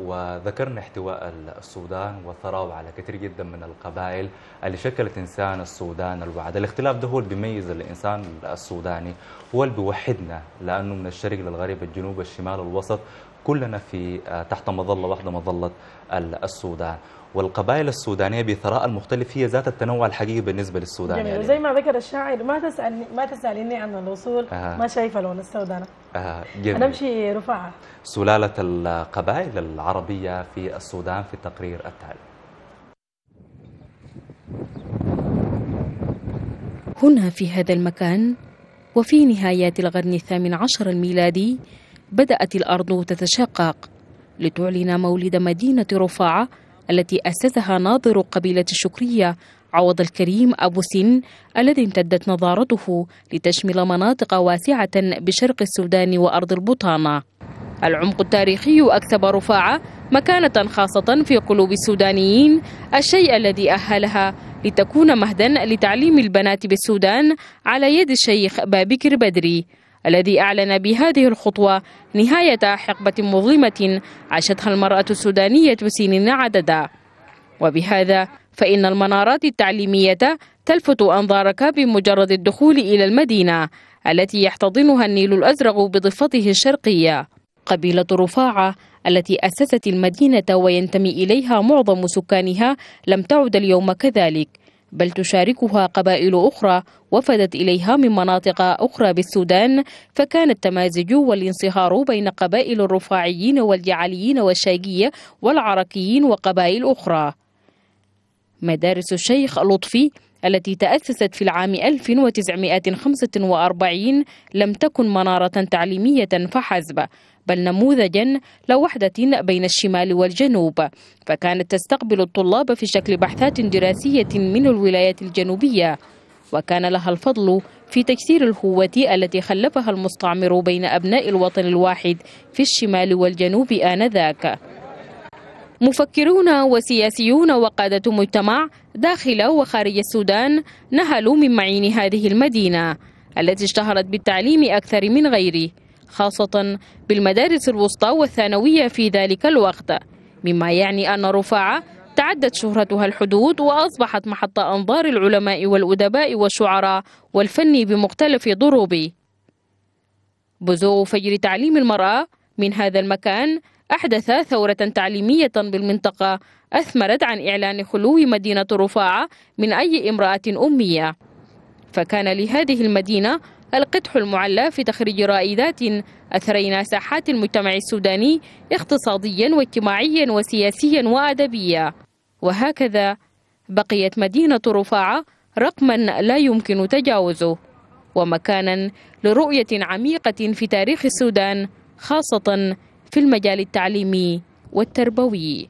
وذكرنا احتواء السودان وثراو على كثير جدا من القبائل اللي شكلت انسان السودان الوعد، الاختلاف ده هو اللي بيميز الانسان السوداني هو اللي بيوحدنا لانه من الشرق للغرب الجنوب الشمال الوسط كلنا في آه، تحت مظله واحده مظله السودان والقبائل السودانية بثراء المختلف هي ذات التنوع الحقيقي بالنسبة للسودان جميل يعني. وزي ما ذكر الشاعر ما تسألني ما تسأليني عن الوصول آه. ما شايفة لون السودان آه. جميل. أنا أمشي رفعة سلالة القبائل العربية في السودان في التقرير التالي هنا في هذا المكان وفي نهايات القرن الثامن عشر الميلادي بدأت الأرض تتشقق لتعلن مولد مدينة رفاعة التي أسسها ناظر قبيلة الشكرية عوض الكريم أبو سن الذي امتدت نظارته لتشمل مناطق واسعة بشرق السودان وأرض البطانة العمق التاريخي أكسب رفاعة مكانة خاصة في قلوب السودانيين الشيء الذي أهلها لتكون مهدا لتعليم البنات بالسودان على يد الشيخ بابكر بدري الذي أعلن بهذه الخطوة نهاية حقبة مظلمة عاشتها المرأة السودانية سنين عددا وبهذا فإن المنارات التعليمية تلفت أنظارك بمجرد الدخول إلى المدينة التي يحتضنها النيل الأزرق بضفته الشرقية قبيلة رفاعة التي أسست المدينة وينتمي إليها معظم سكانها لم تعد اليوم كذلك بل تشاركها قبائل أخرى وفدت إليها من مناطق أخرى بالسودان فكان التمازج والانصهار بين قبائل الرفاعيين والجعليين والشاقية والعركيين وقبائل أخرى مدارس الشيخ لطفي التي تأسست في العام 1945 لم تكن منارة تعليمية فحسب بل نموذجا لوحدة بين الشمال والجنوب فكانت تستقبل الطلاب في شكل بحثات دراسية من الولايات الجنوبية وكان لها الفضل في تكسير الهوة التي خلفها المستعمر بين أبناء الوطن الواحد في الشمال والجنوب آنذاك مفكرون وسياسيون وقادة مجتمع داخل وخارج السودان نهلوا من معين هذه المدينة التي اشتهرت بالتعليم أكثر من غيره خاصة بالمدارس الوسطى والثانوية في ذلك الوقت مما يعني أن رفاعة تعدت شهرتها الحدود وأصبحت محط أنظار العلماء والأدباء والشعراء والفن بمختلف ضروبه بزوغ فجر تعليم المرأة من هذا المكان أحدث ثورة تعليمية بالمنطقة أثمرت عن إعلان خلو مدينة رفاعة من أي امرأة أمية فكان لهذه المدينة القدح المعلى في تخريج رائدات أثرين ساحات المجتمع السوداني اقتصاديا واجتماعيا وسياسيا وأدبيا وهكذا بقيت مدينة رفاعة رقما لا يمكن تجاوزه ومكانا لرؤية عميقة في تاريخ السودان خاصة في المجال التعليمي والتربوي